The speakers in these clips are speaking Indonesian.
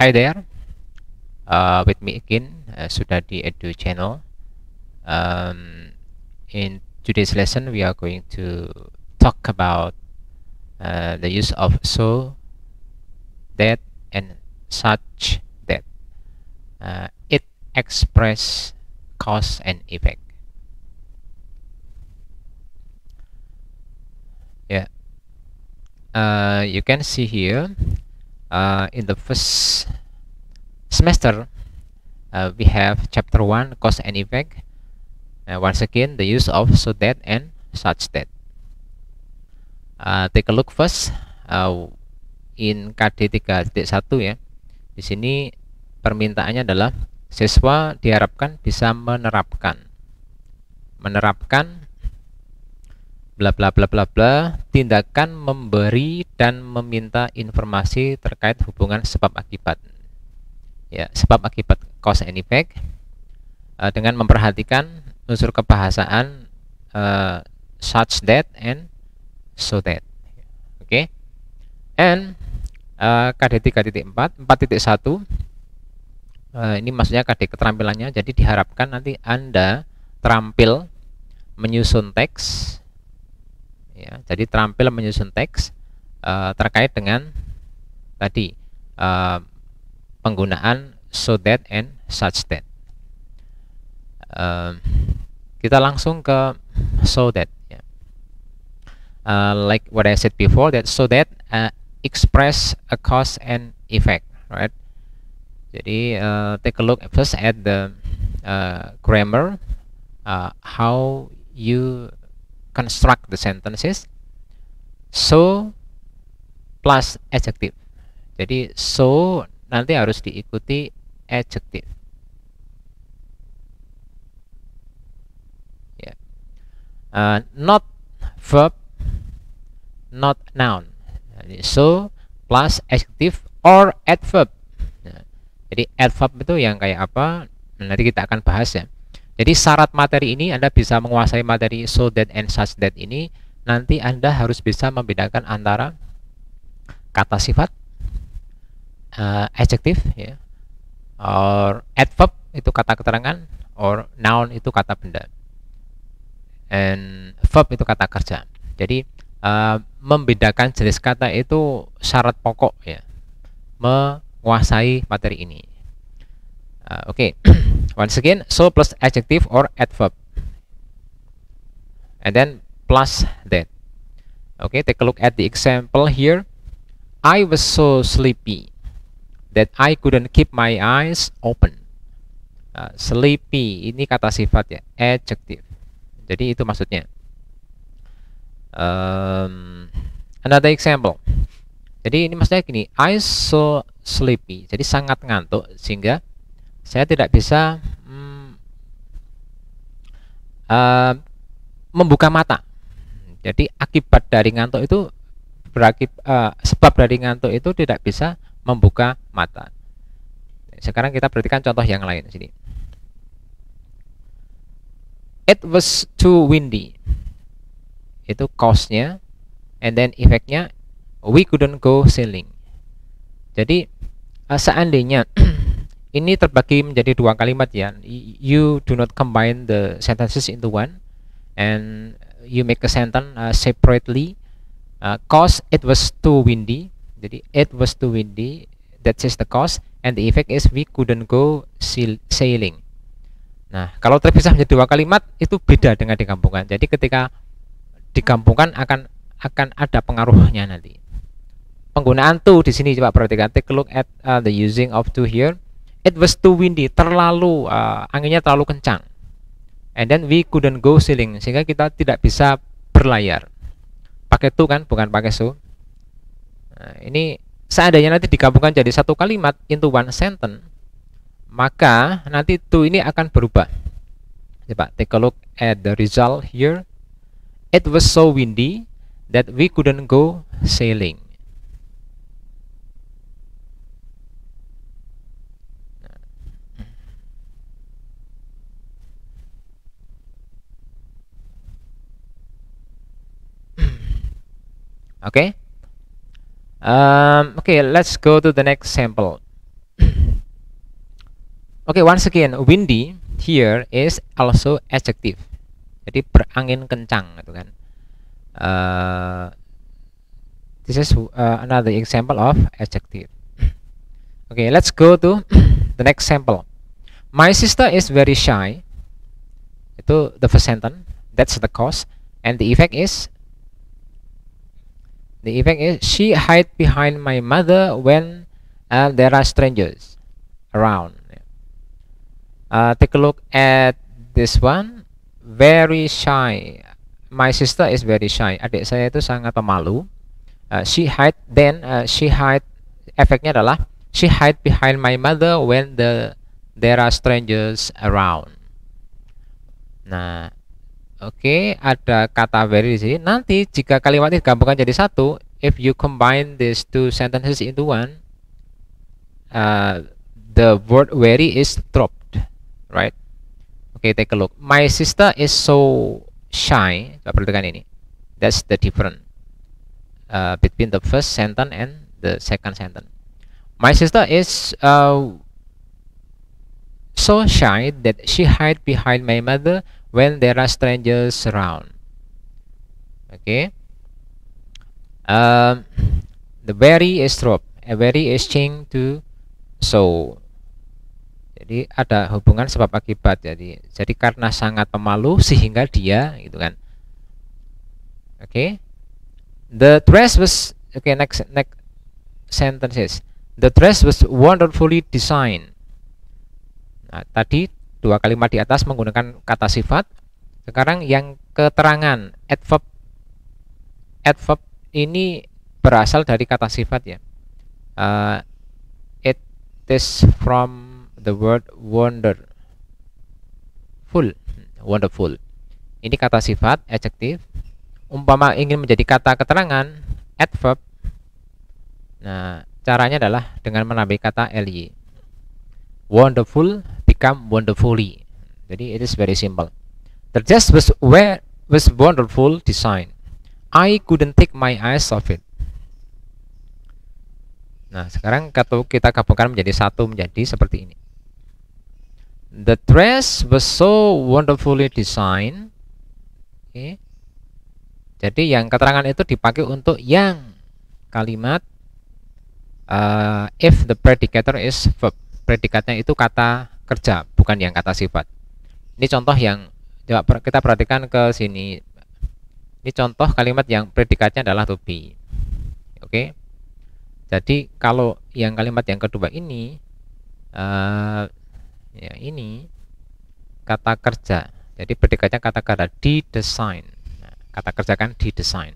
hi there uh, with me again uh, Sudadi Edu channel um, in today's lesson we are going to talk about uh, the use of so that and such that uh, it express cause and effect yeah uh, you can see here uh, in the first semester uh, we have chapter 1 cause and effect and uh, once again the use of so that and such that uh, take a look first uh, in KD 3.1 ya di sini permintaannya adalah siswa diharapkan bisa menerapkan menerapkan bla bla bla bla bla tindakan memberi dan meminta informasi terkait hubungan sebab akibat ya sebab akibat cause and effect eh, dengan memperhatikan unsur kebahasaan uh, such that and so that oke okay? and uh, KD 3.4 4.1 uh, ini maksudnya KD keterampilannya jadi diharapkan nanti Anda terampil menyusun teks ya jadi terampil menyusun teks uh, terkait dengan tadi uh, penggunaan so that and such that uh, kita langsung ke so that ya. uh, like what I said before that so that uh, express a cause and effect right jadi uh, take a look first at the uh, grammar uh, how you construct the sentences so plus adjective. Jadi so nanti harus diikuti adjective. Yeah. Uh, not verb, not noun. Jadi, so plus adjective or adverb. Nah, jadi adverb itu yang kayak apa? Nanti kita akan bahas ya. Jadi syarat materi ini Anda bisa menguasai materi so that and such that ini nanti Anda harus bisa membedakan antara kata sifat, uh, eh, adjective, ya, or adverb itu kata keterangan, or noun itu kata benda, and verb itu kata kerja. Jadi uh, membedakan jenis kata itu syarat pokok ya menguasai materi ini. Uh, ah, okay, once again, so plus adjective or adverb, and then plus that. Okay, take a look at the example here. I was so sleepy that I couldn't keep my eyes open. Uh, sleepy ini kata sifat ya, adjective. Jadi itu maksudnya. Um, another example. Jadi ini maksudnya gini, I so sleepy. Jadi sangat ngantuk sehingga saya tidak bisa mm, uh, membuka mata. Jadi akibat dari ngantuk itu berakib uh, sebab dari ngantuk itu tidak bisa membuka mata. Sekarang kita perhatikan contoh yang lain sini. It was too windy. Itu cause-nya and then efeknya we couldn't go sailing. Jadi uh, seandainya ini terbagi menjadi dua kalimat ya. You do not combine the sentences into one, and you make a sentence uh, separately. Uh, cause it was too windy. Jadi it was too windy. That is the cause, and the effect is we couldn't go sailing. Nah, kalau terpisah menjadi dua kalimat itu beda dengan di kampungan. Jadi ketika di kampungan akan akan ada pengaruhnya nanti. Penggunaan to di sini coba perhatikan. Take a look at uh, the using of to here. It was too windy, terlalu uh, anginnya terlalu kencang. And then we couldn't go sailing sehingga kita tidak bisa berlayar. Pakai tuh kan, bukan pakai so. Nah, ini seandainya nanti digabungkan jadi satu kalimat into one sentence, maka nanti to ini akan berubah. Coba take a look at the result here. It was so windy that we couldn't go sailing. okay um, okay let's go to the next sample okay once again windy here is also adjective jadi berangin kencang gitu kan uh, this is uh, another example of adjective okay let's go to the next sample my sister is very shy itu the first sentence that's the cause and the effect is The effect is she hide behind my mother when uh, there are strangers around. Uh, take a look at this one. Very shy. My sister is very shy. Adik saya itu sangat pemalu. Uh, she hide then uh, she hide efeknya adalah she hide behind my mother when the there are strangers around. Nah, Oke, okay, ada kata very di sini. Nanti jika kalimat ini digabungkan jadi satu, if you combine these two sentences into one, uh, the word very is dropped, right? Oke, okay, take a look. My sister is so shy. Coba perhatikan ini. That's the difference uh, between the first sentence and the second sentence. My sister is uh, so shy that she hide behind my mother when there are strangers around. Okay. Um, the very is drop, A very is change to so. Jadi ada hubungan sebab akibat. Jadi jadi karena sangat pemalu sehingga dia gitu kan. Okay. The dress was okay next next sentences. The dress was wonderfully designed. Nah, tadi dua kalimat di atas menggunakan kata sifat. Sekarang yang keterangan adverb adverb ini berasal dari kata sifat ya. Uh, it is from the word wonderful, wonderful. Ini kata sifat, adjektif. Umpama ingin menjadi kata keterangan, adverb. Nah, caranya adalah dengan menambah kata ly. Wonderful become wonderfully. Jadi it is very simple. The dress was where was wonderful design. I couldn't take my eyes off it. Nah, sekarang kita gabungkan menjadi satu menjadi seperti ini. The dress was so wonderfully designed. Okay. Jadi yang keterangan itu dipakai untuk yang kalimat uh, if the predicator is verb. Predikatnya itu kata kerja, bukan yang kata sifat. Ini contoh yang coba kita perhatikan ke sini. Ini contoh kalimat yang predikatnya adalah to be. Oke. Jadi kalau yang kalimat yang kedua ini uh, ya ini kata kerja. Jadi predikatnya kata kerja didesain. design nah, kata kerja kan design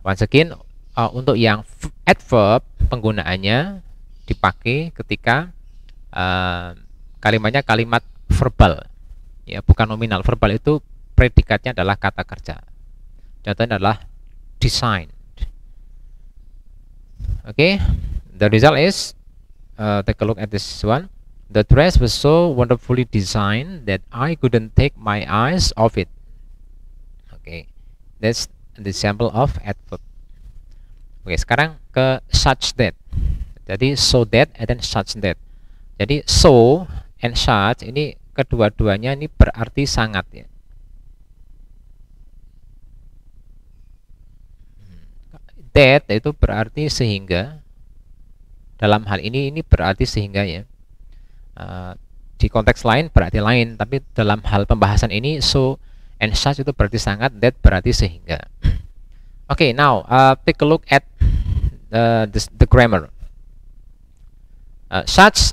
Once again uh, untuk yang adverb penggunaannya dipakai ketika Eh, kalimatnya kalimat verbal ya bukan nominal verbal itu predikatnya adalah kata kerja contohnya adalah design oke okay? the result is uh, take a look at this one the dress was so wonderfully designed that I couldn't take my eyes off it okay that's the sample of adverb oke okay, sekarang ke such that jadi so that and then such that jadi so and such ini kedua-duanya ini berarti sangat ya. That itu berarti sehingga dalam hal ini ini berarti sehingga ya. Uh, di konteks lain berarti lain, tapi dalam hal pembahasan ini so and such itu berarti sangat, that berarti sehingga. Oke, okay, now uh, take a look at uh, eh, this, the grammar. Uh, such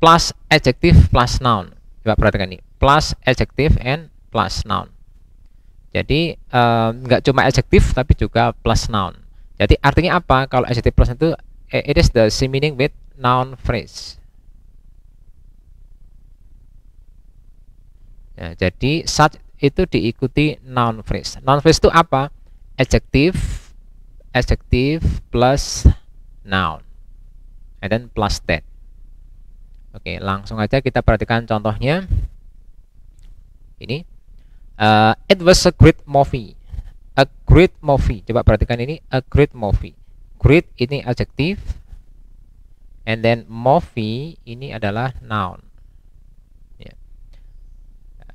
plus adjective plus noun. Coba perhatikan ini, plus adjective and plus noun. Jadi nggak cuma adjective tapi juga plus noun. Jadi artinya apa? Kalau adjective plus itu eh, it is the same meaning with noun phrase. Ya, jadi such itu diikuti noun phrase. Noun phrase itu apa? Adjective, adjective plus noun, and then plus that. Oke, langsung aja kita perhatikan contohnya. Ini uh, it was a great movie. A great movie. Coba perhatikan ini a great movie. Great ini adjektif and then movie ini adalah noun. Ya.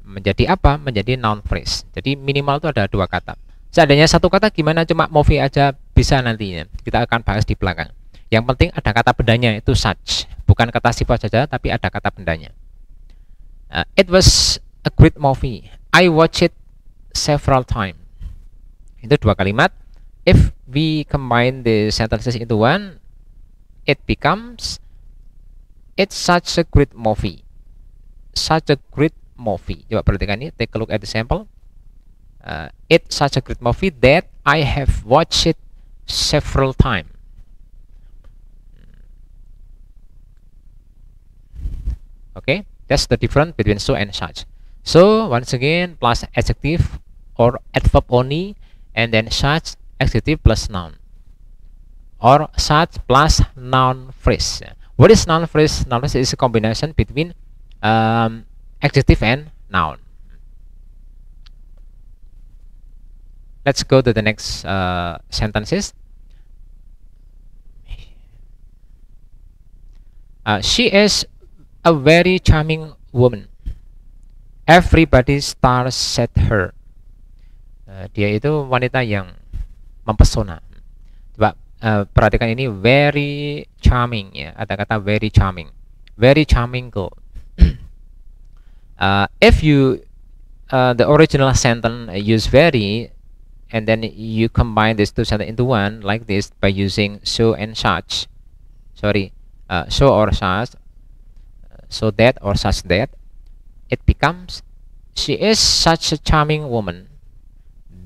Menjadi apa? Menjadi noun phrase. Jadi minimal itu ada dua kata. Seandainya satu kata gimana cuma movie aja bisa nantinya. Kita akan bahas di belakang. Yang penting ada kata bendanya itu such, bukan kata sifat saja tapi ada kata bendanya. Uh, it was a great movie. I watched it several times. Itu dua kalimat. If we combine the sentences into one, it becomes it's such a great movie. Such a great movie. Coba perhatikan ini, take a look at the sample. Uh, it's such a great movie that I have watched it several times. okay that's the difference between so and such so once again plus adjective or adverb only and then such adjective plus noun or such plus noun phrase what is noun phrase noun phrase is a combination between um, adjective and noun let's go to the next uh, sentences uh, she is a very charming woman. Everybody stares at her. Uh, dia itu wanita yang mempesona. Coba uh, eh, perhatikan ini very charming ya. Ada kata very charming. Very charming girl. uh, if you uh, the original sentence use very and then you combine these two sentence into one like this by using so and such sorry uh, so or such so that or such that it becomes she is such a charming woman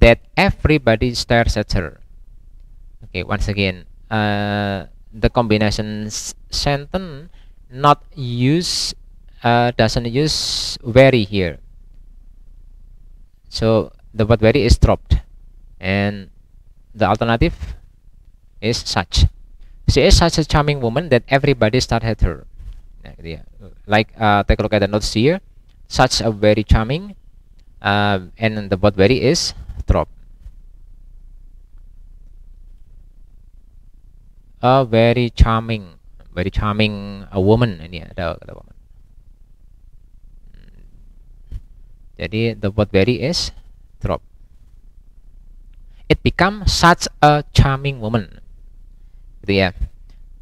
that everybody stares at her okay once again uh, the combination sentence not use uh, doesn't use very here so the word very is dropped and the alternative is such she is such a charming woman that everybody stared at her like uh, take a look at the notes here such a very charming uh, and the word very is drop a very charming very charming a woman ini ada kata woman jadi the word very is drop it become such a charming woman gitu ya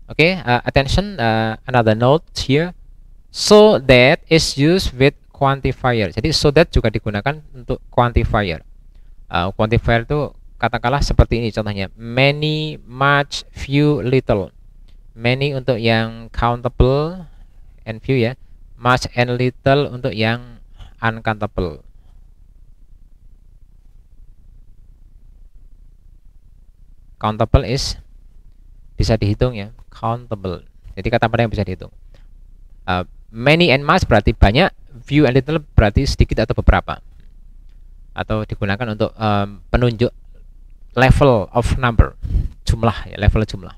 okay uh, attention uh, another note here so that is used with quantifier jadi so that juga digunakan untuk quantifier uh, quantifier itu katakanlah seperti ini contohnya many much few little many untuk yang countable and few ya much and little untuk yang uncountable countable is bisa dihitung ya countable. Jadi kata mana yang bisa dihitung. Uh, many and much berarti banyak, few and little berarti sedikit atau beberapa. Atau digunakan untuk um, penunjuk level of number, jumlah ya, level jumlah.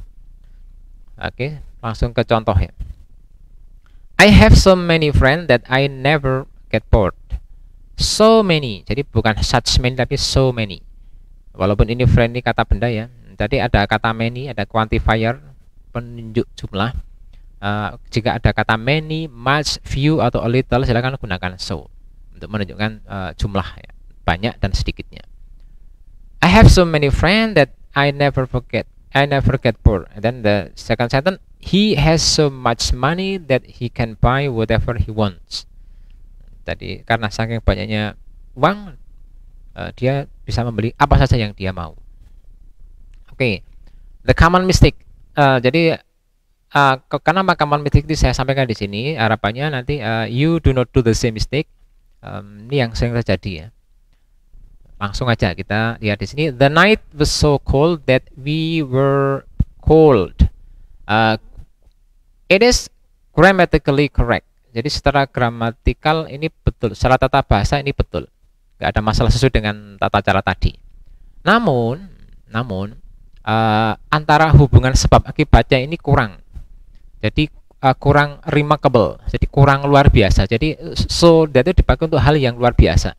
Oke, okay, langsung ke contoh ya. I have so many friends that I never get bored. So many, jadi bukan such many tapi so many. Walaupun ini friend ini kata benda ya. Jadi ada kata many, ada quantifier, penunjuk jumlah uh, jika ada kata many, much, few atau a little silakan gunakan so untuk menunjukkan uh, jumlah ya, banyak dan sedikitnya. I have so many friends that I never forget. I never get poor. And then the second sentence, he has so much money that he can buy whatever he wants. Tadi karena saking banyaknya uang, uh, dia bisa membeli apa saja yang dia mau. Oke, okay. the common mistake Eh, jadi uh, karena makaman mistik itu saya sampaikan di sini harapannya nanti uh, you do not do the same mistake um, ini yang sering terjadi ya langsung aja kita lihat di sini the night was so cold that we were cold uh, it is grammatically correct jadi secara gramatikal ini betul secara tata bahasa ini betul nggak ada masalah sesuai dengan tata cara tadi namun namun uh, antara hubungan sebab akibatnya ini kurang. Jadi uh, kurang remarkable, jadi kurang luar biasa. Jadi so itu dipakai untuk hal yang luar biasa.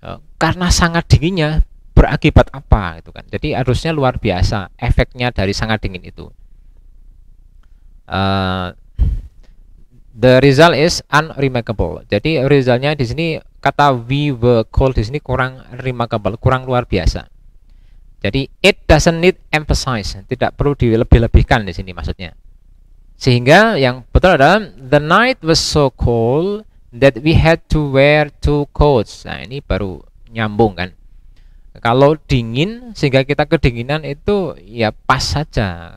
Uh, karena sangat dinginnya berakibat apa gitu kan. Jadi harusnya luar biasa efeknya dari sangat dingin itu. Uh, the result is unremarkable. Jadi resultnya di sini kata we were cold di sini kurang remarkable, kurang luar biasa. Jadi it doesn't need emphasize, tidak perlu dilebih-lebihkan di sini maksudnya. Sehingga yang betul adalah the night was so cold that we had to wear two coats. Nah, ini baru nyambung kan. Kalau dingin sehingga kita kedinginan itu ya pas saja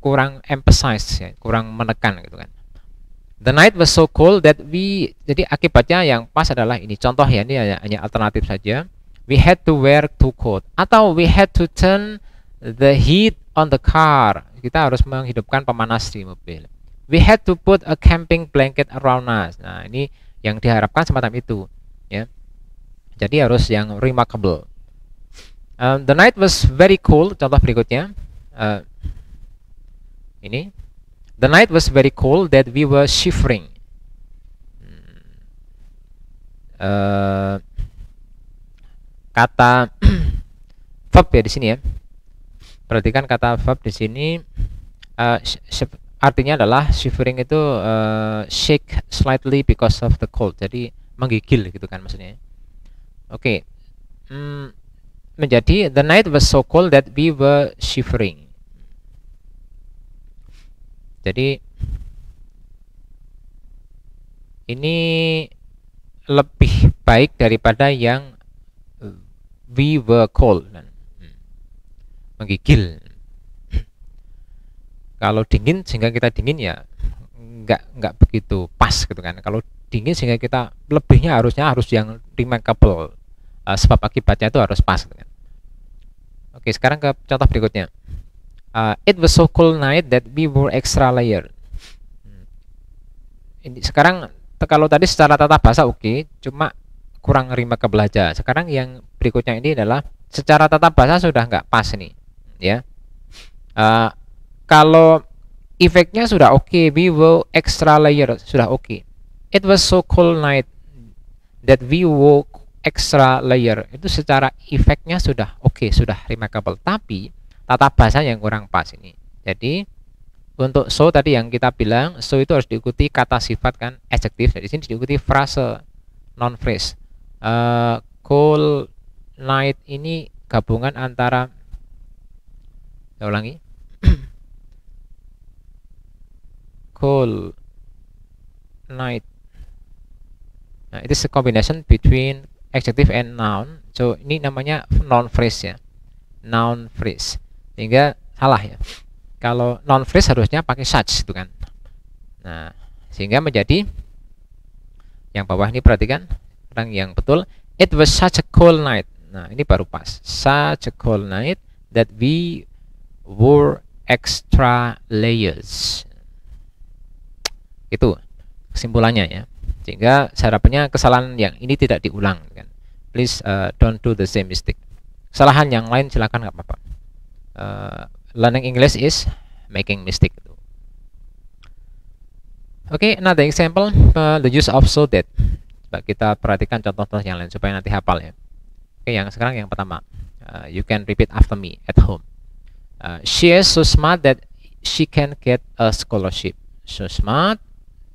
kurang emphasize ya, kurang menekan gitu kan. The night was so cold that we jadi akibatnya yang pas adalah ini contoh ya ini hanya, hanya alternatif saja we had to wear two coat atau we had to turn the heat on the car kita harus menghidupkan pemanas di mobil we had to put a camping blanket around us nah ini yang diharapkan semacam itu ya jadi harus yang remarkable um, the night was very cold contoh berikutnya uh, ini the night was very cold that we were shivering hmm. uh, kata verb ya di sini ya. Perhatikan kata verb di sini uh, artinya adalah shivering itu uh, shake slightly because of the cold. Jadi menggigil gitu kan maksudnya. Oke. Okay. Hmm, menjadi the night was so cold that we were shivering. Jadi ini lebih baik daripada yang we were cold menggigil kalau dingin sehingga kita dingin ya nggak nggak begitu pas gitu kan kalau dingin sehingga kita lebihnya harusnya harus yang remarkable uh, sebab akibatnya itu harus pas gitu kan oke sekarang ke contoh berikutnya uh, it was so cold night that we wore extra layer hmm. ini sekarang kalau tadi secara tata bahasa oke okay, cuma kurang ke belajar sekarang yang berikutnya ini adalah secara tata bahasa sudah enggak pas nih ya uh, kalau efeknya sudah oke okay, we will extra layer sudah oke okay. it was so cold night that we woke extra layer itu secara efeknya sudah oke okay, sudah remarkable tapi tata bahasa yang kurang pas ini jadi untuk so tadi yang kita bilang so itu harus diikuti kata sifat kan adjective. jadi sini diikuti frase non phrase uh, cold night ini gabungan antara saya ulangi Cold night nah it is a combination between adjective and noun so ini namanya noun phrase ya noun phrase sehingga salah ya kalau noun phrase harusnya pakai such itu kan nah sehingga menjadi yang bawah ini perhatikan sekarang yang betul. It was such a cold night. Nah, ini baru pas. Such a cold night that we wore extra layers. Itu kesimpulannya ya. Sehingga saya harapnya kesalahan yang ini tidak diulang kan. Please uh, don't do the same mistake. Kesalahan yang lain silakan nggak apa-apa. Uh, learning English is making mistake. Okay, another example, uh, the use of so that kita perhatikan contoh-contoh yang lain supaya nanti hafal ya. Oke, yang sekarang yang pertama. Uh, you can repeat after me at home. Uh, she is so smart that she can get a scholarship. So smart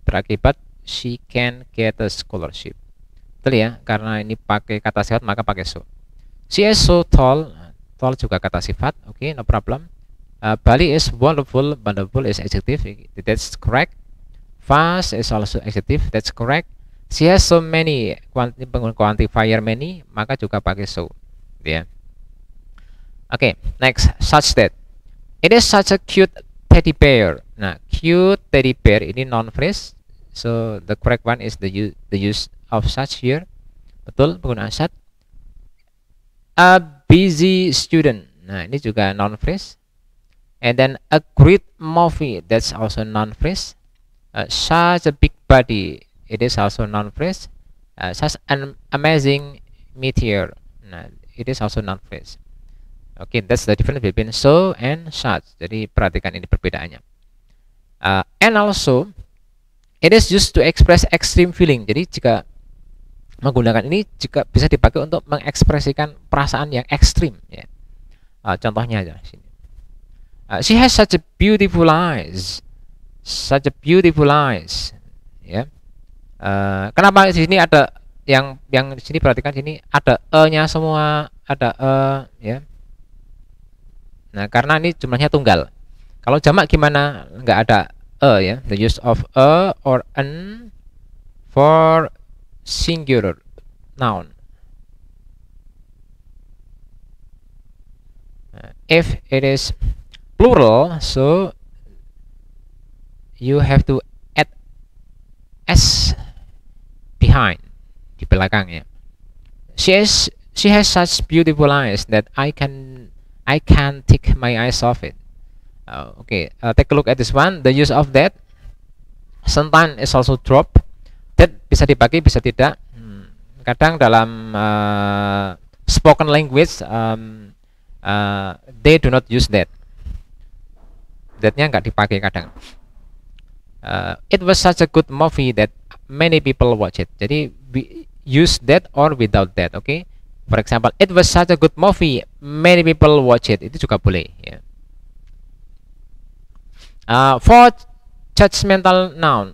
berakibat she can get a scholarship. Betul ya? Karena ini pakai kata sifat maka pakai so. She is so tall. Tall juga kata sifat. Oke, okay, no problem. Uh, Bali is wonderful. Wonderful is adjective. That's correct. Fast is also adjective. That's correct she has so many quantifier many maka juga pakai so ya yeah. oke okay, next such that it is such a cute teddy bear nah cute teddy bear ini non phrase so the correct one is the use the use of such here betul penggunaan such a busy student nah ini juga non phrase and then a great movie that's also non phrase uh, such a big body it is also non phrase uh, such an amazing meteor nah, it is also non phrase oke okay, that's the difference between so and such jadi perhatikan ini perbedaannya uh, and also it is used to express extreme feeling jadi jika menggunakan ini jika bisa dipakai untuk mengekspresikan perasaan yang ekstrim ya uh, contohnya aja sini uh, she has such a beautiful eyes such a beautiful eyes ya yeah uh, kenapa di sini ada yang yang di sini perhatikan sini ada e-nya semua ada e ya nah karena ini jumlahnya tunggal kalau jamak gimana nggak ada e ya the use of a e or an for singular noun nah, if it is plural so you have to add s behind di belakangnya she has she has such beautiful eyes that I can I can't take my eyes off it uh, okay uh, take a look at this one the use of that sometimes is also drop that bisa dipakai bisa tidak hmm, kadang dalam uh, spoken language um, uh, they do not use that thatnya nggak dipakai kadang uh, it was such a good movie that many people watch it jadi use that or without that oke okay? for example it was such a good movie many people watch it itu juga boleh ya uh, for judgmental noun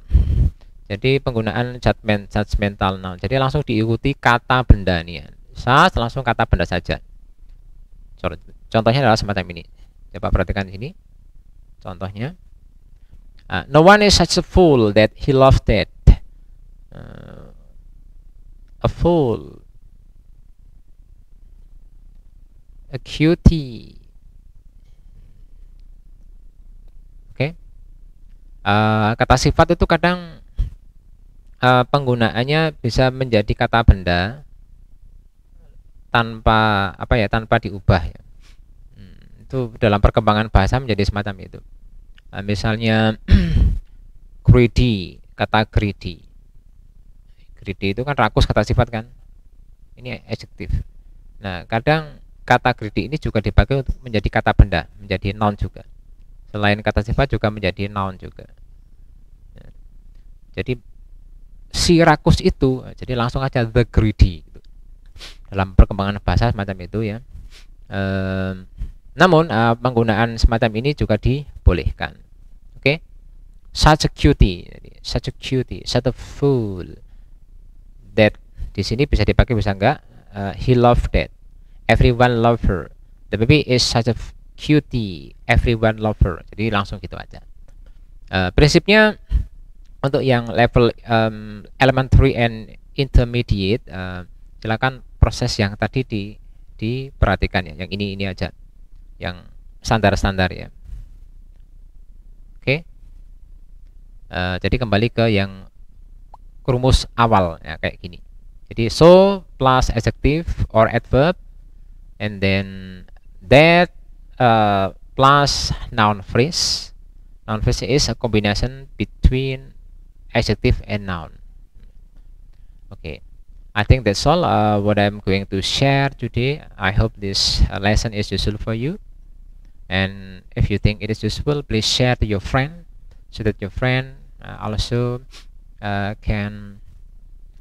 jadi penggunaan judgment, judgmental noun jadi langsung diikuti kata benda nih ya langsung kata benda saja contohnya adalah semacam ini coba perhatikan ini. sini contohnya uh, no one is such a fool that he loved it Uh, a fool a cutie oke okay. uh, kata sifat itu kadang uh, penggunaannya bisa menjadi kata benda tanpa apa ya tanpa diubah ya. Hmm, itu dalam perkembangan bahasa menjadi semacam itu uh, misalnya greedy kata greedy greedy itu kan rakus kata sifat kan ini adjektif nah kadang kata greedy ini juga dipakai untuk menjadi kata benda menjadi noun juga selain kata sifat juga menjadi noun juga nah, jadi si rakus itu jadi langsung aja the greedy gitu. dalam perkembangan bahasa semacam itu ya ehm, namun eh, penggunaan semacam ini juga dibolehkan oke okay? such a cutie such a cutie such a fool that di sini bisa dipakai bisa enggak uh, he loved that everyone loved her the baby is such a cutie everyone loved her jadi langsung gitu aja uh, prinsipnya untuk yang level um, elementary and intermediate uh, silakan proses yang tadi di diperhatikan ya yang ini ini aja yang standar-standar ya oke okay. uh, jadi kembali ke yang rumus awal ya kayak gini. Jadi so plus adjective or adverb and then that uh, plus noun phrase. Noun phrase is a combination between adjective and noun. Okay, I think that's all uh, what I'm going to share today. I hope this uh, lesson is useful for you. And if you think it is useful, please share to your friend so that your friend uh, also Uh, can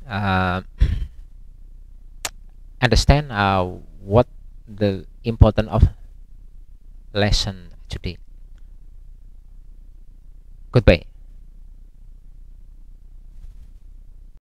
uh, understand uh, what the importance of lesson today. Goodbye.